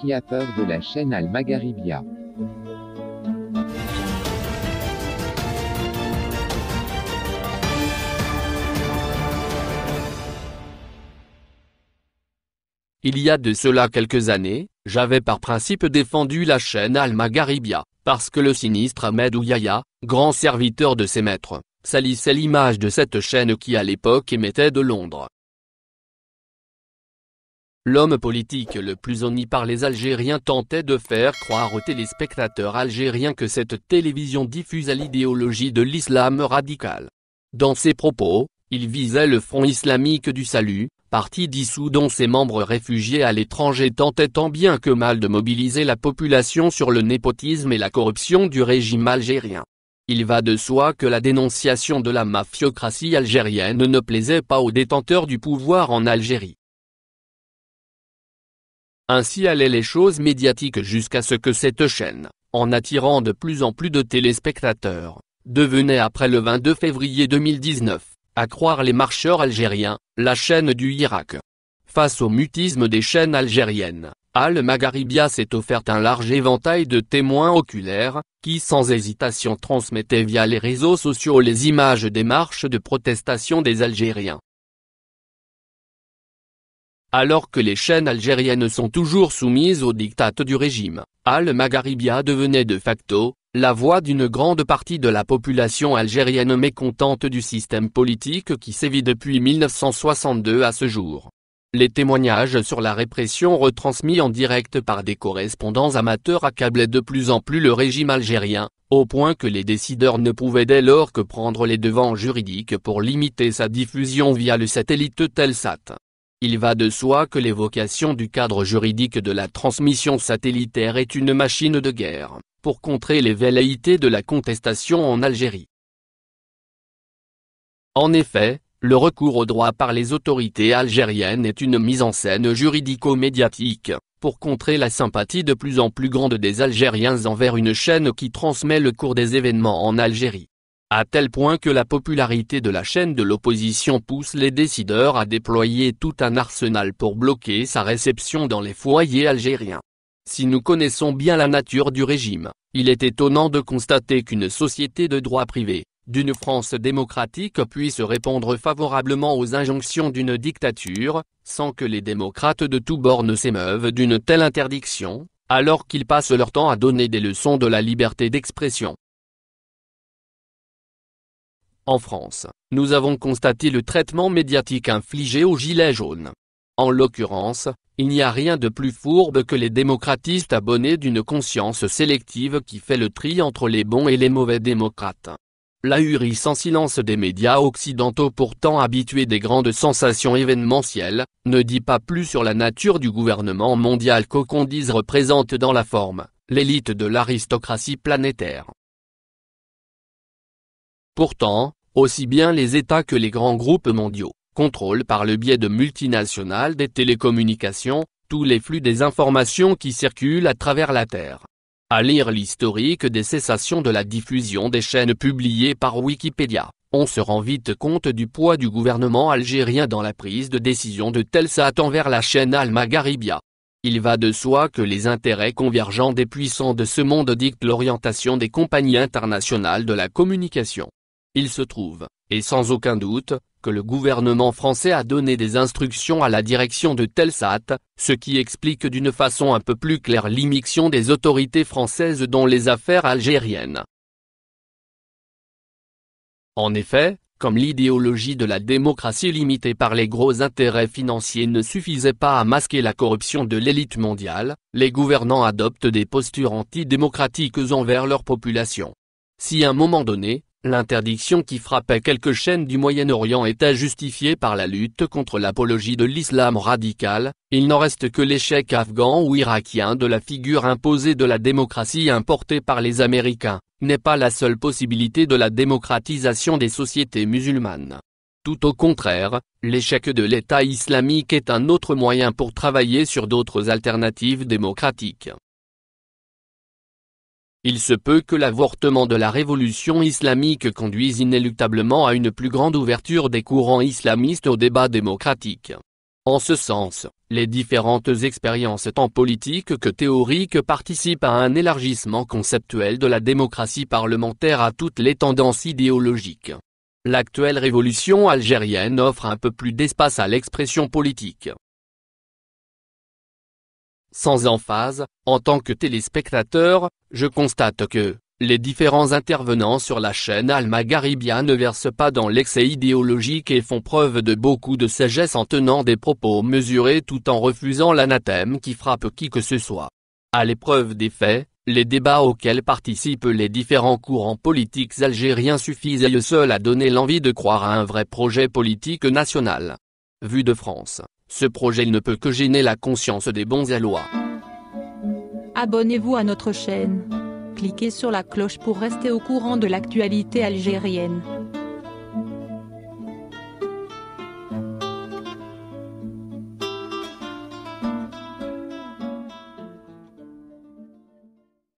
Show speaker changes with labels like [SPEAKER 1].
[SPEAKER 1] Qui a peur de la chaîne Al Magaribia. Il y a de cela quelques années, j'avais par principe défendu la chaîne Al Magharibia, parce que le sinistre Ahmed Ouyaya, grand serviteur de ses maîtres, salissait l'image de cette chaîne qui à l'époque émettait de Londres, L'homme politique le plus honni par les Algériens tentait de faire croire aux téléspectateurs algériens que cette télévision diffuse l'idéologie de l'islam radical. Dans ses propos, il visait le Front islamique du salut, parti dissous dont ses membres réfugiés à l'étranger tentaient tant bien que mal de mobiliser la population sur le népotisme et la corruption du régime algérien. Il va de soi que la dénonciation de la mafiocratie algérienne ne plaisait pas aux détenteurs du pouvoir en Algérie. Ainsi allaient les choses médiatiques jusqu'à ce que cette chaîne, en attirant de plus en plus de téléspectateurs, devenait après le 22 février 2019, à croire les marcheurs algériens, la chaîne du Irak. Face au mutisme des chaînes algériennes, Al Magharibia s'est offert un large éventail de témoins oculaires, qui sans hésitation transmettaient via les réseaux sociaux les images des marches de protestation des Algériens, alors que les chaînes algériennes sont toujours soumises au dictates du régime, Al-Magharibia devenait de facto, la voix d'une grande partie de la population algérienne mécontente du système politique qui sévit depuis 1962 à ce jour. Les témoignages sur la répression retransmis en direct par des correspondants amateurs accablaient de plus en plus le régime algérien, au point que les décideurs ne pouvaient dès lors que prendre les devants juridiques pour limiter sa diffusion via le satellite Telsat. Il va de soi que l'évocation du cadre juridique de la transmission satellitaire est une machine de guerre, pour contrer les velléités de la contestation en Algérie. En effet, le recours au droit par les autorités algériennes est une mise en scène juridico-médiatique, pour contrer la sympathie de plus en plus grande des Algériens envers une chaîne qui transmet le cours des événements en Algérie à tel point que la popularité de la chaîne de l'opposition pousse les décideurs à déployer tout un arsenal pour bloquer sa réception dans les foyers algériens. Si nous connaissons bien la nature du régime, il est étonnant de constater qu'une société de droit privé, d'une France démocratique puisse répondre favorablement aux injonctions d'une dictature, sans que les démocrates de tous bords ne s'émeuvent d'une telle interdiction, alors qu'ils passent leur temps à donner des leçons de la liberté d'expression. En France, nous avons constaté le traitement médiatique infligé au gilet jaune. En l'occurrence, il n'y a rien de plus fourbe que les démocratistes abonnés d'une conscience sélective qui fait le tri entre les bons et les mauvais démocrates. sans silence des médias occidentaux pourtant habitués des grandes sensations événementielles, ne dit pas plus sur la nature du gouvernement mondial dise représente dans la forme, l'élite de l'aristocratie planétaire. Pourtant, aussi bien les États que les grands groupes mondiaux contrôlent par le biais de multinationales des télécommunications tous les flux des informations qui circulent à travers la Terre. À lire l'historique des cessations de la diffusion des chaînes publiées par Wikipédia, on se rend vite compte du poids du gouvernement algérien dans la prise de décision de Telsat envers la chaîne Al-Magharibia. Il va de soi que les intérêts convergents des puissants de ce monde dictent l'orientation des compagnies internationales de la communication. Il se trouve, et sans aucun doute, que le gouvernement français a donné des instructions à la direction de Telsat, ce qui explique d'une façon un peu plus claire l'immixtion des autorités françaises dans les affaires algériennes. En effet, comme l'idéologie de la démocratie limitée par les gros intérêts financiers ne suffisait pas à masquer la corruption de l'élite mondiale, les gouvernants adoptent des postures antidémocratiques envers leur population. Si à un moment donné, L'interdiction qui frappait quelques chaînes du Moyen-Orient était justifiée par la lutte contre l'apologie de l'islam radical, il n'en reste que l'échec afghan ou irakien de la figure imposée de la démocratie importée par les Américains, n'est pas la seule possibilité de la démocratisation des sociétés musulmanes. Tout au contraire, l'échec de l'État islamique est un autre moyen pour travailler sur d'autres alternatives démocratiques. Il se peut que l'avortement de la révolution islamique conduise inéluctablement à une plus grande ouverture des courants islamistes au débat démocratique. En ce sens, les différentes expériences tant politiques que théoriques participent à un élargissement conceptuel de la démocratie parlementaire à toutes les tendances idéologiques. L'actuelle révolution algérienne offre un peu plus d'espace à l'expression politique. Sans emphase, en tant que téléspectateur, je constate que les différents intervenants sur la chaîne Almagaribia ne versent pas dans l'excès idéologique et font preuve de beaucoup de sagesse en tenant des propos mesurés tout en refusant l'anathème qui frappe qui que ce soit. À l'épreuve des faits, les débats auxquels participent les différents courants politiques algériens suffisent à eux seuls à donner l'envie de croire à un vrai projet politique national. Vue de France. Ce projet ne peut que gêner la conscience des bons allois. Abonnez-vous à notre chaîne. Cliquez sur la cloche pour rester au courant de l'actualité algérienne.